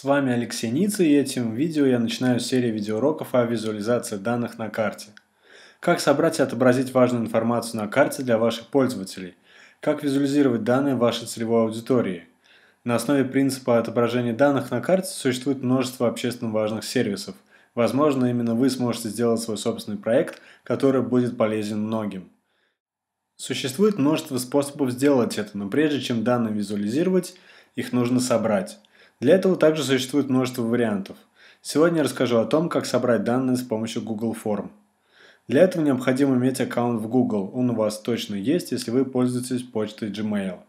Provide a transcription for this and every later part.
С вами Алексей Ницы и этим видео я начинаю серию видеоуроков о визуализации данных на карте. Как собрать и отобразить важную информацию на карте для ваших пользователей. Как визуализировать данные вашей целевой аудитории. На основе принципа отображения данных на карте существует множество общественно важных сервисов. Возможно, именно вы сможете сделать свой собственный проект, который будет полезен многим. Существует множество способов сделать это, но прежде чем данные визуализировать, их нужно собрать. Для этого также существует множество вариантов. Сегодня я расскажу о том, как собрать данные с помощью Google Form. Для этого необходимо иметь аккаунт в Google, он у вас точно есть, если вы пользуетесь почтой Gmail.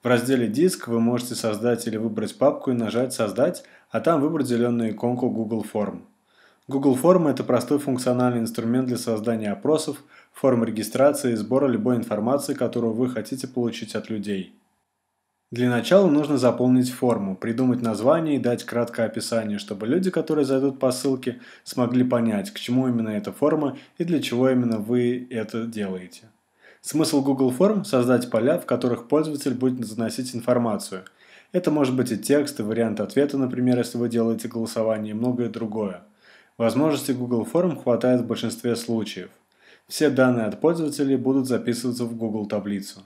В разделе «Диск» вы можете создать или выбрать папку и нажать «Создать», а там выбрать зеленую иконку Google Form. Google Form – это простой функциональный инструмент для создания опросов, форм регистрации и сбора любой информации, которую вы хотите получить от людей – для начала нужно заполнить форму, придумать название и дать краткое описание, чтобы люди, которые зайдут по ссылке, смогли понять, к чему именно эта форма и для чего именно вы это делаете. Смысл Google Form – создать поля, в которых пользователь будет заносить информацию. Это может быть и текст, и вариант ответа, например, если вы делаете голосование, и многое другое. Возможностей Google Form хватает в большинстве случаев. Все данные от пользователей будут записываться в Google таблицу.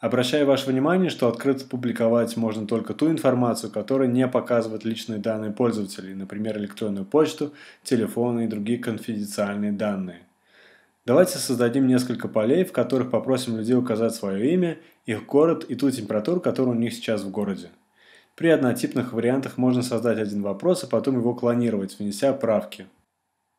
Обращаю ваше внимание, что открыто публиковать можно только ту информацию, которая не показывает личные данные пользователей, например, электронную почту, телефоны и другие конфиденциальные данные. Давайте создадим несколько полей, в которых попросим людей указать свое имя, их город и ту температуру, которая у них сейчас в городе. При однотипных вариантах можно создать один вопрос, а потом его клонировать, внеся правки.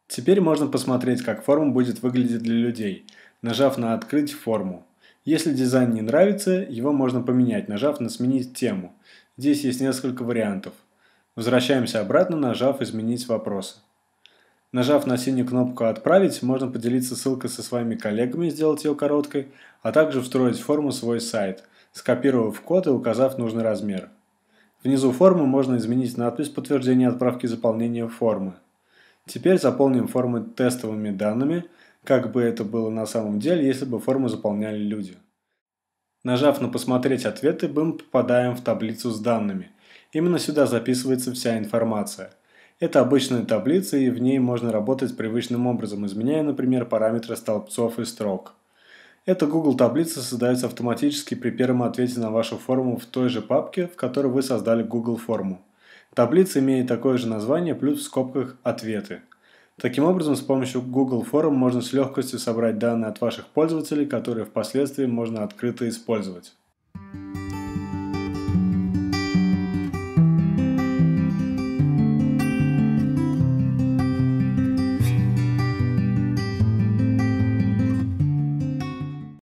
Теперь можно посмотреть, как форма будет выглядеть для людей, нажав на «Открыть форму». Если дизайн не нравится, его можно поменять, нажав на «Сменить тему». Здесь есть несколько вариантов. Возвращаемся обратно, нажав «Изменить вопросы». Нажав на синюю кнопку «Отправить», можно поделиться ссылкой со своими коллегами, сделать ее короткой, а также встроить в форму свой сайт, скопировав код и указав нужный размер. Внизу формы можно изменить надпись «Подтверждение отправки заполнения формы». Теперь заполним формы тестовыми данными – как бы это было на самом деле, если бы форму заполняли люди. Нажав на «Посмотреть ответы», мы попадаем в таблицу с данными. Именно сюда записывается вся информация. Это обычная таблица, и в ней можно работать привычным образом, изменяя, например, параметры столбцов и строк. Эта Google таблица создается автоматически при первом ответе на вашу форму в той же папке, в которой вы создали Google форму. Таблица имеет такое же название, плюс в скобках «Ответы». Таким образом, с помощью Google форм можно с легкостью собрать данные от ваших пользователей, которые впоследствии можно открыто использовать.